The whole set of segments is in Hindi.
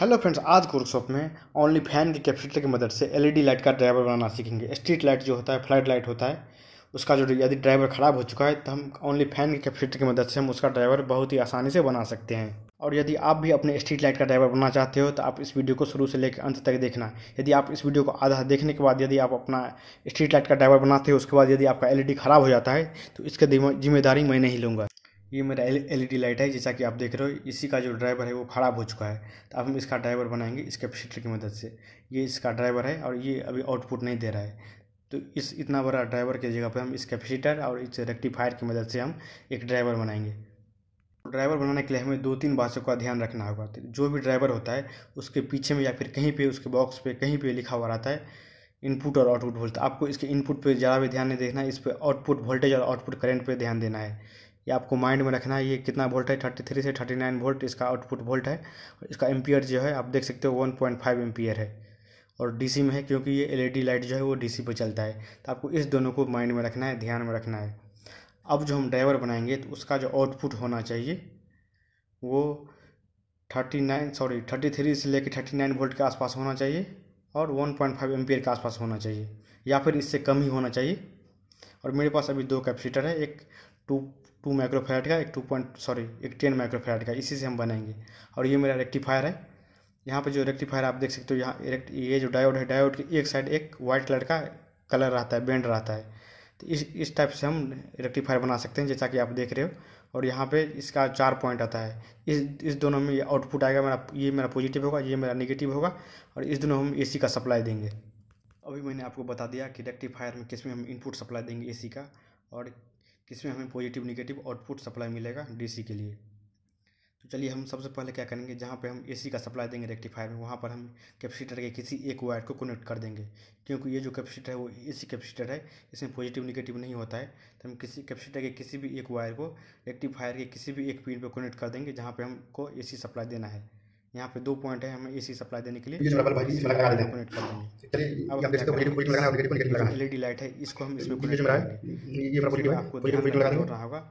हेलो फ्रेंड्स आज के वर्कशॉप में ओनली फैन के कैपेसिटर की मदद से एलईडी लाइट का ड्राइवर बनाना सीखेंगे स्ट्रीट लाइट जो होता है फ्लड लाइट होता है उसका जो यदि ड्राइवर ख़राब हो चुका है तो हम ओनली फैन के कैपेसिटर की मदद से हम उसका ड्राइवर बहुत ही आसानी से बना सकते हैं और यदि आप भी अपने स्ट्रीट लाइट का ड्राइवर बनना चाहते हो तो आप इस वीडियो को शुरू से लेकर अंत तक देखना यदि आप इस वीडियो को आधा देखने के बाद यदि आप अपना स्ट्रीट लाइट का ड्राइवर बनाते हो उसके बाद यदि आपका एलईडी ख़राब हो जाता है तो इसका जिम्मेदारी मैं नहीं लूँगा ये मेरा एलईडी लाइट है जैसा कि आप देख रहे हो इसी का जो ड्राइवर है वो ख़राब हो चुका है तो अब हम इसका ड्राइवर बनाएंगे इस कैपेसिटर की मदद से ये इसका ड्राइवर है और ये अभी आउटपुट नहीं दे रहा है तो इस इतना बड़ा ड्राइवर की जगह पर हम इस कैपेसिटर और इस रेक्टिफायर की मदद से हम एक ड्राइवर बनाएंगे ड्राइवर बनाने के लिए हमें दो तीन बातों का ध्यान रखना होगा तो जो भी ड्राइवर होता है उसके पीछे में या फिर कहीं पर उसके बॉक्स पर कहीं पर लिखा हुआ रहता है इनपुट और आउटपुट वोल्ट आपको इसके इनपुट पर ज़्यादा भी ध्यान नहीं देखना है इस पर आउटपुट वोल्टेज और आउटपुट करंट पर ध्यान देना है ये आपको माइंड में रखना है ये कितना वोल्ट है थर्टी थ्री से थर्टी नाइन वोल्ट इसका आउटपुट वोल्ट है इसका एम्पियर जो है आप देख सकते हो वन पॉइंट फाइव एम्पियर है और डीसी में है क्योंकि ये एलईडी लाइट e जो है वो डीसी पर चलता है तो आपको इस दोनों को माइंड में रखना है ध्यान में रखना है अब जो हम ड्राइवर बनाएंगे तो उसका जो आउटपुट होना चाहिए वो thirty nine sorry thirty three से लेकर थर्टी नाइन वोल्ट के आसपास होना चाहिए और वन पॉइंट फाइव एम्पियर के आसपास होना चाहिए या फिर इससे कम ही होना चाहिए और मेरे पास अभी दो कैपेसिटर है एक टू टू माइक्रोफैराड का एक टू पॉइंट सॉरी एक टेन माइक्रोफैराड का इसी से हम बनाएंगे और ये मेरा रेक्टिफायर है यहाँ पे जो रेक्टिफायर आप देख सकते हो यहाँ ये जो डायोड है डायोड की एक साइड एक वाइट कलर का कलर रहता है बैंड रहता है तो इस इस टाइप से हम रेक्टिफायर बना सकते हैं जैसा कि आप देख रहे हो और यहाँ पे इसका चार पॉइंट आता है इस इस दोनों में ये आउटपुट आएगा मेरा ये मेरा पॉजिटिव होगा ये मेरा निगेटिव होगा और इस दोनों हम सी का सप्लाई देंगे अभी मैंने आपको बता दिया कि रेक्टिफायर में किस में हम इनपुट सप्लाई देंगे सी का और इसमें हमें पॉजिटिव निगेटिव आउटपुट सप्लाई मिलेगा डी के लिए तो चलिए हम सबसे पहले क्या करेंगे जहाँ पे हम एसी का सप्लाई देंगे रेक्टिफायर में वहाँ पर हम कैपेसिटर के किसी एक वायर को कनेक्ट कर देंगे क्योंकि ये जो कैपेसिटर है वो एसी कैपेसिटर है इसमें पॉजिटिव निगेटिव नहीं होता है तो हम किसी कैपेसिटर के किसी भी एक वायर को रेक्टिफायर के किसी भी एक पिन पर कनेक्ट कर देंगे जहाँ पर हमको ए सप्लाई देना है यहाँ पे दो पॉइंट है हमें एसी सप्लाई देने के लिए एलईडी लाइट है इसको हम इसमें आपको रहा होगा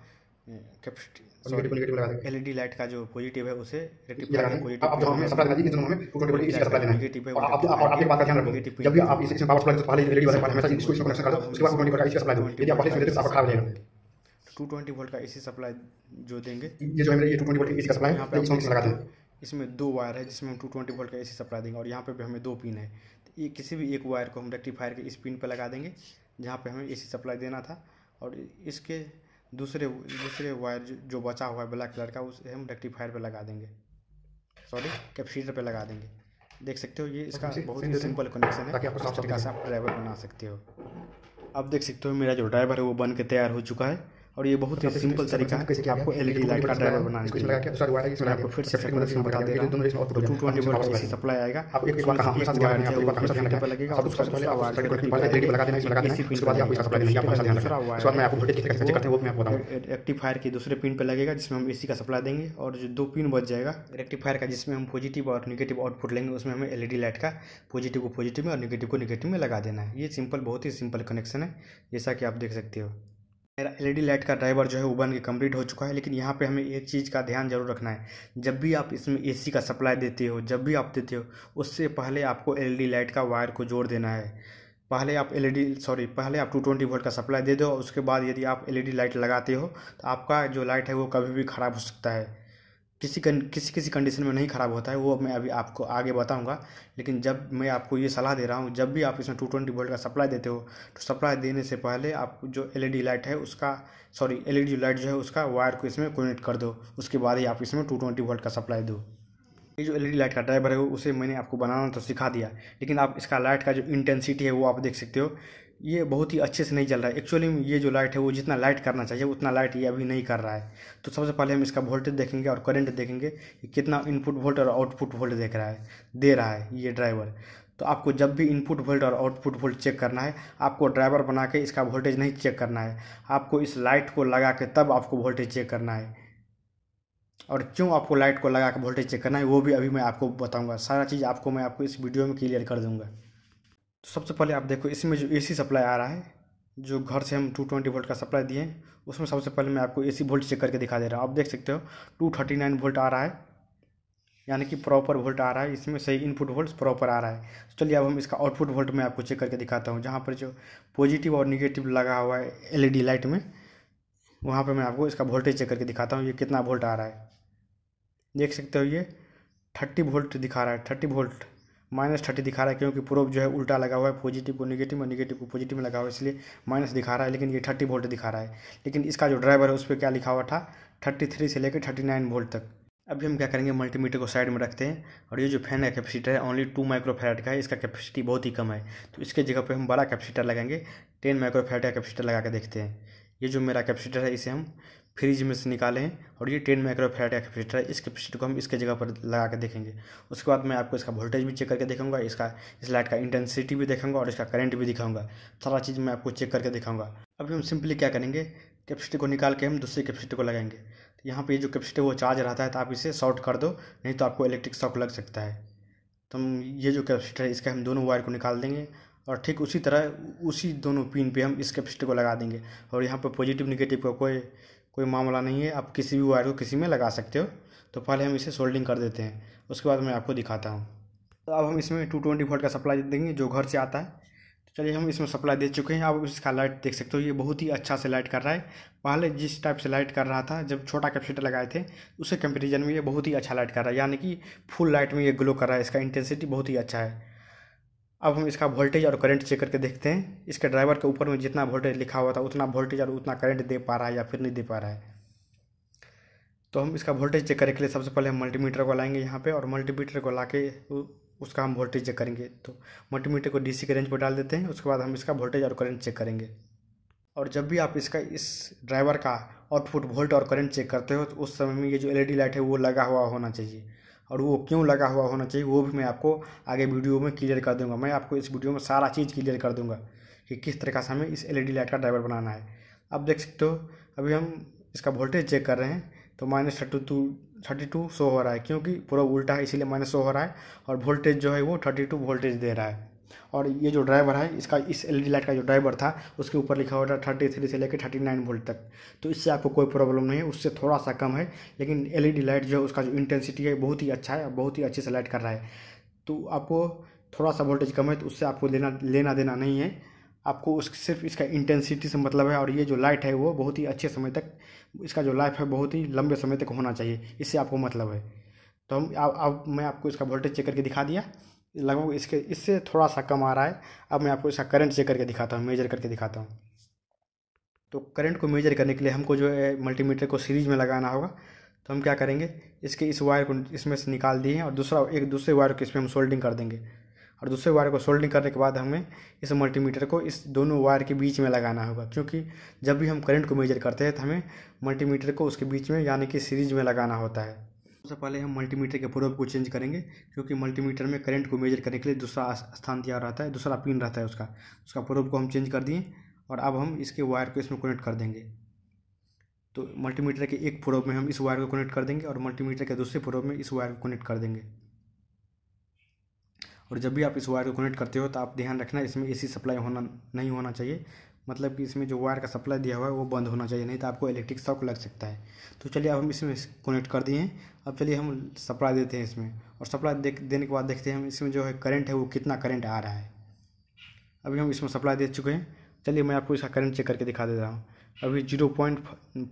एलईडी लाइट का जो पॉजिटिव है उसे टू ट्वेंटी वोल्ट का AC e supply e e तो जो देंगे ये जो है मेरा ये टू ट्वेंटी वोल्ट एसी का सप्लाई यहाँ पे लगा दें इसमें दो वायर है जिसमें हम टू ट्वेंटी वोल्ट का एसी सप्लाई देंगे और यहाँ पे भी हमें दो पिन है तो ये किसी भी एक वायर को हम रेक्टिफायर के इस पिन पर लगा देंगे जहाँ पे हमें एसी सप्लाई देना था और इसके दूसरे दूसरे वायर जो, बचा हुआ है ब्लैक कलर का उसे हम रेक्टिफायर पर लगा देंगे सॉरी कैपेसिटर पर लगा देंगे देख सकते हो ये इसका बहुत ही सिंपल कनेक्शन है उस तरीके से आप ड्राइवर बना सकते हो अब देख सकते हो मेरा जो ड्राइवर है वो बन के तैयार हो चुका है और ये बहुत ही सिंपल तरीका है कैसे कि आपको एलईडी लाइट का ड्राइवर बनाने के लिए लगा के वायर है इसमें आपको फिर से सेटिंग तो से बता देगा तो टू ट्वेंटी वोल्ट का सप्लाई आएगा आपको एक बार हमेशा ध्यान रखिए आपको हमेशा ध्यान रखना लगेगा और उसका पहले आवाज का एक बार एलईडी लगा देना इसमें लगा देना इसके बाद आपको इसका सप्लाई नहीं आपको हमेशा ध्यान रखना इसके बाद मैं आपको वोल्टेज कैसे करते हैं वो मैं आपको बताऊंगा रेक्टिफायर के दूसरे पिन पे लगेगा जिसमें हम एसी का सप्लाई देंगे और जो दो पिन बच जाएगा रेक्टिफायर का जिसमें हम पॉजिटिव और नेगेटिव आउटपुट लेंगे उसमें हमें एलईडी लाइट का पॉजिटिव को पॉजिटिव में और नेगेटिव को नेगेटिव में लगा देना है ये सिंपल बहुत ही सिंपल कनेक्शन है जैसा कि आप देख सकते हो मेरा एल ई लाइट का ड्राइवर जो है वो बन के कम्प्लीट हो चुका है लेकिन यहाँ पे हमें एक चीज़ का ध्यान जरूर रखना है जब भी आप इसमें एसी का सप्लाई देते हो जब भी आप देते हो उससे पहले आपको एल लाइट का वायर को जोड़ देना है पहले आप एलईडी सॉरी पहले आप टू ट्वेंटी वोल्ट का सप्लाई दे दो उसके बाद यदि आप एलईडी लाइट लगाते हो तो आपका जो लाइट है वो कभी भी ख़राब हो सकता है किसी किसी किसी कंडीशन में नहीं ख़राब होता है वो मैं अभी आपको आगे बताऊंगा लेकिन जब मैं आपको ये सलाह दे रहा हूँ जब भी आप इसमें टू ट्वेंटी वोल्ट का सप्लाई देते हो तो सप्लाई देने से पहले आप जो एल लाइट e है उसका सॉरी एल लाइट जो है उसका वायर को इसमें कनेक्ट कर दो उसके बाद ही आप इसमें टू ट्वेंटी वोल्ट का सप्लाई दो ये जो एल लाइट e का ड्राइवर है उसे मैंने आपको बनाना तो सिखा दिया लेकिन आप इसका लाइट का जो इंटेंसिटी है वो आप देख सकते हो ये बहुत ही अच्छे से नहीं चल रहा है एक्चुअली में ये जो लाइट है वो जितना लाइट करना चाहिए उतना लाइट ये अभी नहीं कर रहा है तो सबसे पहले हम इसका वोल्टेज देखेंगे और करंट देखेंगे कि कितना इनपुट वोल्ट और आउटपुट वोल्ट देख रहा है दे रहा है ये ड्राइवर तो आपको जब भी इनपुट वोल्ट और आउटपुट वोल्ट चेक करना है आपको ड्राइवर बना के इसका वोल्टेज नहीं चेक करना है आपको इस लाइट को लगा के तब आपको वोल्टेज चेक करना है और क्यों आपको लाइट को लगा के वोल्टेज चेक करना है वो भी अभी मैं आपको बताऊंगा सारा चीज़ आपको मैं आपको इस वीडियो में क्लियर कर दूंगा तो सबसे पहले आप देखो इसमें जो एसी सप्लाई आ रहा है जो घर से हम टू ट्वेंटी वोल्ट का सप्लाई दिए हैं उसमें सबसे पहले मैं आपको एसी वोल्ट चेक करके दिखा दे रहा हूँ आप देख सकते हो टू थर्टी नाइन वोल्ट आ रहा है यानी कि प्रॉपर वोल्ट आ रहा है इसमें सही इनपुट वोल्ट प्रॉपर आ रहा है तो चलिए अब हम इसका आउटपुट वोल्ट मैं आपको चेक करके दिखाता हूँ जहाँ पर जो पॉजिटिव और निगेटिव लगा हुआ है एल लाइट e में वहाँ पर मैं आपको इसका वोल्टेज चेक करके दिखाता हूँ ये कितना वोल्ट आ रहा है देख सकते हो ये थर्टी वोल्ट दिखा रहा है थर्टी वोल्ट माइनस थर्टी दिखा रहा है क्योंकि प्रोब जो है उल्टा लगा हुआ है पॉजिटिव को निगेटिव और निगेटिव को पॉजिटिव में लगा हुआ है इसलिए माइनस दिखा रहा है लेकिन ये थर्टी वोल्ट दिखा रहा है लेकिन इसका जो ड्राइवर है उस पर क्या लिखा हुआ था थर्टी थ्री से लेकर थर्टी नाइन वोल्ट तक अभी हम क्या करेंगे मल्टीमीटर को साइड में रखते हैं और ये जो फैन का कैपेसिटर है ओनली टू माइक्रोफैराड का है इसका कैपेसिटी बहुत ही कम है तो इसके जगह पर हम बड़ा कैपेसिटर लगाएंगे टेन माइक्रोफैराड का कैपेसिटर लगा के देखते हैं ये जो मेरा कैपेसिटर है इसे हम फ्रिज में से निकाले हैं और ये टेन माइक्रोफेराड का कैपेसिटर है इस कैपेसिटर को हम इसके जगह पर लगा के देखेंगे उसके बाद मैं आपको इसका वोल्टेज भी चेक करके देखूंगा इसका इस लाइट का इंटेंसिटी भी देखूंगा और इसका करंट भी दिखाऊंगा सारा चीज़ मैं आपको चेक करके दिखाऊंगा अभी हम सिंपली क्या करेंगे कैपेसिटी को निकाल के हम दूसरी कैपेसिटी को लगाएंगे तो यहाँ पर ये जो कैपेसिटी वो चार्ज रहता है तो आप इसे शॉर्ट कर दो नहीं तो आपको इलेक्ट्रिक शॉक लग सकता है तो हम ये जो कैपेसिटर है इसका हम दोनों वायर को निकाल देंगे और ठीक उसी तरह उसी दोनों पिन पे हम इस कैपेसिटर को लगा देंगे और यहाँ पर पॉजिटिव निगेटिव का को कोई कोई मामला नहीं है आप किसी भी वायर को किसी में लगा सकते हो तो पहले हम इसे सोल्डिंग कर देते हैं उसके बाद मैं आपको दिखाता हूँ तो अब हम इसमें टू ट्वेंटी वोल्ट का सप्लाई देंगे जो घर से आता है तो चलिए हम इसमें सप्लाई दे चुके हैं आप इसका लाइट देख सकते हो ये बहुत ही अच्छा से लाइट कर रहा है पहले जिस टाइप से लाइट कर रहा था जब छोटा कैपेसिटर लगाए थे उसके कंपेरिजन में ये बहुत ही अच्छा लाइट कर रहा है यानी कि फुल लाइट में ये ग्लो कर रहा है इसका इंटेंसिटी बहुत ही अच्छा है अब हम इसका वोल्टेज और करंट चेक करके देखते हैं इसके ड्राइवर के ऊपर में जितना वोल्टेज लिखा हुआ था उतना वोल्टेज और उतना करंट दे पा रहा है या फिर नहीं दे पा रहा है तो हम इसका वोल्टेज चेक करने के लिए सबसे पहले हम मल्टीमीटर को लाएंगे यहाँ पे और मल्टीमीटर को ला के उसका हम वोल्टेज चेक करेंगे तो मल्टीमीटर को डी के रेंज पर डाल देते हैं उसके बाद हम इसका वोल्टेज और करेंट चेक करेंगे और जब भी आप इसका इस ड्राइवर का आउटपुट वोल्ट और करंट चेक करते हो तो उस समय में ये जो एल लाइट है वो लगा हुआ होना चाहिए और वो क्यों लगा हुआ होना चाहिए वो भी मैं आपको आगे वीडियो में क्लियर कर दूंगा मैं आपको इस वीडियो में सारा चीज़ क्लियर कर दूंगा कि किस तरह से हमें इस एलईडी लाइट e का ड्राइवर बनाना है अब देख सकते हो अभी हम इसका वोल्टेज चेक कर रहे हैं तो minus thirty two thirty two show हो रहा है क्योंकि पूरा उल्टा है इसीलिए माइनस हो रहा है और वोल्टेज जो है वो थर्टी टू वोल्टेज दे रहा है और ये जो ड्राइवर है इसका इस एल e लाइट का जो ड्राइवर था उसके ऊपर लिखा हुआ था थर्टी थ्री से लेकर थर्टी नाइन वोल्ट तक तो इससे आपको कोई प्रॉब्लम नहीं है उससे थोड़ा सा कम है लेकिन एल e लाइट जो है उसका जो इंटेंसिटी है बहुत ही अच्छा है बहुत ही अच्छे से लाइट कर रहा है तो आपको थोड़ा सा वोल्टेज कम है तो उससे आपको लेना लेना देना नहीं है आपको उस सिर्फ इसका इंटेंसिटी से मतलब है और ये जो लाइट है वो बहुत ही अच्छे समय तक इसका जो लाइफ है बहुत ही लंबे समय तक होना चाहिए इससे आपको मतलब है तो हम अब मैं आपको इसका वोल्टेज चेक करके दिखा दिया लगभग इसके इससे थोड़ा सा कम आ रहा है अब मैं आपको इसका करंट चेक करके दिखाता हूँ मेजर करके दिखाता हूँ तो करंट को मेजर करने के लिए हमको जो है मल्टीमीटर को सीरीज में लगाना होगा तो हम क्या करेंगे इसके इस वायर को इसमें से निकाल दिए और दूसरा एक दूसरे वायर को इसमें हम सोल्डिंग कर देंगे और दूसरे वायर को सोल्डिंग करने के बाद हमें इस मल्टीमीटर को इस दोनों वायर के बीच में लगाना होगा क्योंकि जब भी हम करंट को मेजर करते हैं तो हमें मल्टीमीटर को उसके बीच में यानी कि सीरीज में लगाना होता है सबसे पहले हम मल्टीमीटर के प्रोब को चेंज करेंगे क्योंकि मल्टीमीटर में करंट को मेजर करने के लिए दूसरा स्थान दिया रहता है दूसरा पिन रहता है उसका उसका प्रोब को हम चेंज कर दिए और अब हम इसके वायर को इसमें कनेक्ट कर देंगे तो मल्टीमीटर के एक प्रोब में हम इस वायर को कनेक्ट कर देंगे और मल्टीमीटर के दूसरे प्रोब में इस वायर को कनेक्ट कर देंगे और जब भी आप इस वायर को कनेक्ट करते हो तो आप ध्यान रखना इसमें एसी सप्लाई होना नहीं होना चाहिए मतलब कि इसमें जो वायर का सप्लाई दिया हुआ है वो बंद होना चाहिए नहीं तो आपको इलेक्ट्रिक शॉक लग सकता है तो चलिए अब हम इसमें कनेक्ट कर दिए हैं अब चलिए हम सप्लाई देते हैं इसमें और सप्लाई देने के बाद देखते हैं हम इसमें जो है करंट है वो कितना करंट आ रहा है अभी हम इसमें सप्लाई दे चुके हैं चलिए मैं आपको इसका करंट चेक करके दिखा दे रहा हूँ अभी जीरो पॉइंट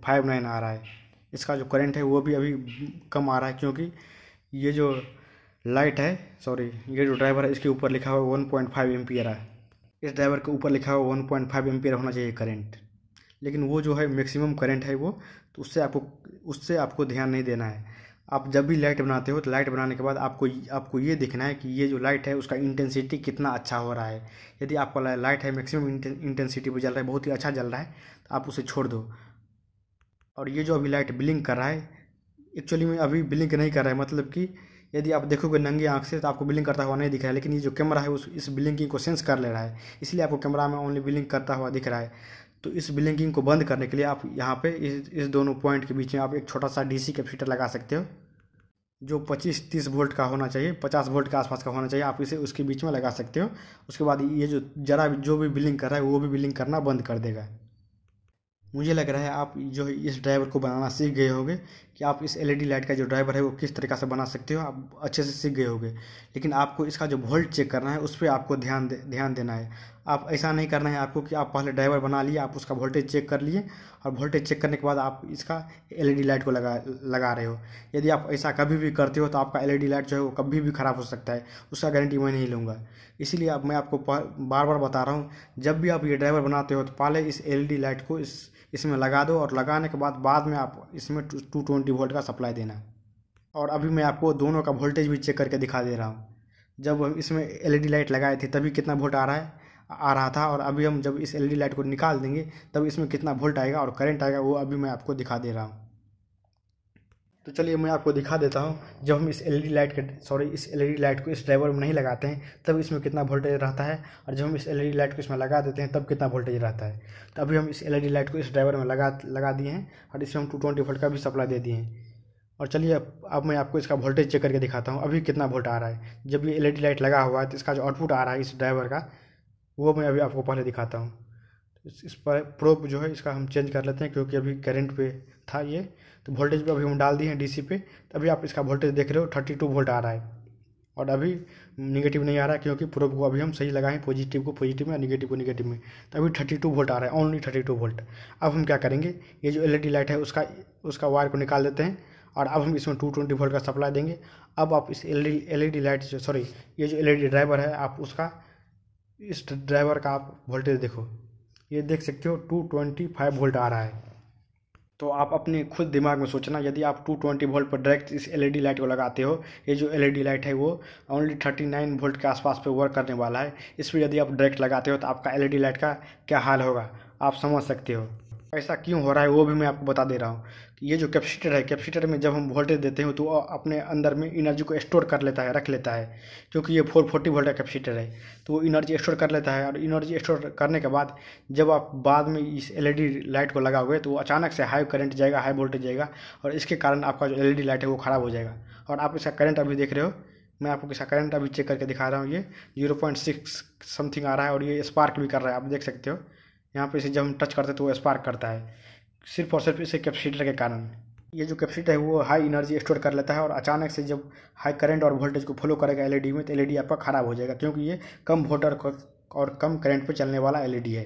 फाइव नाइन आ रहा है इसका जो करंट है वो भी अभी कम आ रहा है क्योंकि ये जो लाइट है सॉरी ये जो ड्राइवर है इसके ऊपर लिखा हुआ है वन पॉइंट फाइव एम है इस ड्राइवर के ऊपर लिखा हुआ वन पॉइंट फाइव एम होना चाहिए करंट लेकिन वो जो है मैक्सिमम करंट है वो तो उससे आपको उससे आपको ध्यान नहीं देना है आप जब भी लाइट बनाते हो तो लाइट बनाने के बाद आपको आपको ये देखना है कि ये जो लाइट है उसका इंटेंसिटी कितना अच्छा हो रहा है यदि आपका लाइट है मैक्सिमम इंटेंसिटी पर जल रहा है बहुत ही अच्छा जल रहा है तो आप उसे छोड़ दो और ये जो अभी लाइट बिलिंग कर रहा है एक्चुअली में अभी बिलिंग नहीं कर रहा है मतलब कि यदि आप देखोगे नंगी आंख से तो आपको बिलिंग करता हुआ नहीं दिख रहा है लेकिन ये जो कैमरा है उस इस बिलिंगिंग को सेंस कर ले रहा है इसलिए आपको कैमरा में ओनली बिलिंग करता हुआ दिख रहा है तो इस बिलिंगिंग को बंद करने के लिए आप यहाँ पे इस इस दोनों पॉइंट के बीच में आप एक छोटा सा डीसी कैपेसिटर लगा सकते हो जो 25-30 वोल्ट का होना चाहिए 50 वोल्ट के आसपास का होना चाहिए आप इसे उसके बीच में लगा सकते हो उसके बाद ये जो जरा जो भी बिलिंग कर रहा है वो भी बिलिंग करना बंद कर देगा मुझे लग रहा है आप जो इस ड्राइवर को बनाना सीख गए होंगे कि आप इस एलईडी लाइट का जो ड्राइवर है वो किस तरीका से बना सकते हो आप अच्छे से सीख गए होगे लेकिन आपको इसका जो वोल्ट चेक करना है उस पर आपको ध्यान दे, ध्यान देना है आप ऐसा नहीं करना है आपको कि आप पहले ड्राइवर बना लिए आप उसका वोल्टेज चेक कर लिए और वोल्टेज चेक करने के बाद आप इसका एल लाइट को लगा लगा रहे हो यदि आप ऐसा कभी भी करते हो तो आपका एल लाइट जो है वो कभी भी ख़राब हो सकता है उसका गारंटी मैं नहीं लूँगा इसीलिए अब मैं आपको बार बार बता रहा हूँ जब भी आप ये ड्राइवर बनाते हो तो पहले इस एल लाइट को इस इसमें लगा दो और लगाने के बाद बाद में आप इसमें टू ट्वेंटी फोर्टी वोल्ट का सप्लाई देना और अभी मैं आपको दोनों का वोल्टेज भी चेक करके दिखा दे रहा हूँ जब इसमें एलईडी लाइट लगाए थे तभी कितना वोल्ट आ रहा है आ रहा था और अभी हम जब इस एलईडी लाइट को निकाल देंगे तब इसमें कितना वोल्ट आएगा और करंट आएगा वो अभी मैं आपको दिखा दे रहा हूँ तो चलिए मैं आपको दिखा देता हूँ जब हम इस एलईडी लाइट के सॉरी इस एलईडी लाइट को इस ड्राइवर में नहीं लगाते हैं तब इसमें कितना वोल्टेज रहता है और जब हम इस एलईडी लाइट को इसमें लगा देते हैं तब कितना वोल्टेज रहता है तो अभी हम इस एलईडी लाइट को इस ड्राइवर में लगा लगा दिए हैं और इसमें हम टू ट्वेंटी वोल्ट का भी सप्लाई दे दिए हैं और चलिए अब अब मैं आपको इसका वोल्टेज चेक करके दिखाता हूँ अभी कितना वोल्ट आ रहा है जब ये एल लाइट लगा हुआ है तो इसका जो आउटपुट आ रहा है इस ड्राइवर का वो मैं अभी आपको पहले दिखाता हूँ इस पर प्रोप जो है इसका हम चेंज कर लेते हैं क्योंकि अभी करंट पे था ये तो वोल्टेज पे अभी हम डाल दिए हैं डीसी पे तो अभी आप इसका वोल्टेज देख रहे हो थर्टी टू वोल्ट आ रहा है और अभी निगेटिव नहीं आ रहा है क्योंकि प्रोप को अभी हम सही लगाए हैं पॉजिटिव को पॉजिटिव में और निगेटिव को निगेटिव में तो अभी थर्टी टू वोल्ट आ रहा है ओनली थर्टी टू वोल्ट अब हम क्या करेंगे ये जो डी लाइट है उसका उसका वायर को निकाल देते हैं और अब हम इसमें टू ट्वेंटी वोल्ट का सप्लाई देंगे अब आप इस एल ई लाइट सॉरी ये जो एल ड्राइवर है आप उसका इस ड्राइवर का आप वोल्टेज देखो ये देख सकते हो टू ट्वेंटी फाइव वोल्ट आ रहा है तो आप अपने खुद दिमाग में सोचना यदि आप टू ट्वेंटी वोल्ट पर डायरेक्ट इस एलईडी लाइट e को लगाते हो ये जो एलईडी लाइट e है वो ओनली थर्टी नाइन वोल्ट के आसपास पे वर्क करने वाला है इस पर यदि आप डायरेक्ट लगाते हो तो आपका एलईडी लाइट e का क्या हाल होगा आप समझ सकते हो ऐसा क्यों हो रहा है वो भी मैं आपको बता दे रहा हूँ ये जो कैपेसिटर है कैपेसिटर में जब हम वोल्टेज देते हैं तो अपने अंदर में एनर्जी को स्टोर कर लेता है रख लेता है क्योंकि ये फोर फोर्टी वोल्ट का कैपेसिटर है तो वो एनर्जी स्टोर कर लेता है और एनर्जी स्टोर करने के बाद जब आप बाद में इस एलईडी लाइट e को लगाओगे तो अचानक से हाई करंट जाएगा हाई वोल्टेज जाएगा और इसके कारण आपका जो एलईडी लाइट e है वो ख़राब हो जाएगा और आप इसका करंट अभी देख रहे हो मैं आपको इसका करंट अभी चेक करके दिखा रहा हूँ ये जीरो पॉइंट सिक्स समथिंग आ रहा है और ये स्पार्क भी कर रहा है आप देख सकते हो यहाँ पे इसे जब हम टच करते हैं तो वो स्पार्क करता है सिर्फ और सिर्फ इसे कैपेसिटर के कारण ये जो कैपेसिटर है वो हाई एनर्जी स्टोर कर लेता है और अचानक से जब हाई करंट और वोल्टेज को फॉलो करेगा एलईडी में तो एलईडी आपका ख़राब हो जाएगा क्योंकि ये कम वोल्टर और कम करंट पर चलने वाला एलईडी है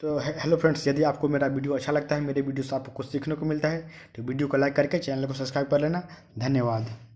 तो हेलो फ्रेंड्स यदि आपको मेरा वीडियो अच्छा लगता है मेरे वीडियो से आपको कुछ सीखने को मिलता है तो वीडियो को लाइक करके चैनल को सब्सक्राइब कर लेना धन्यवाद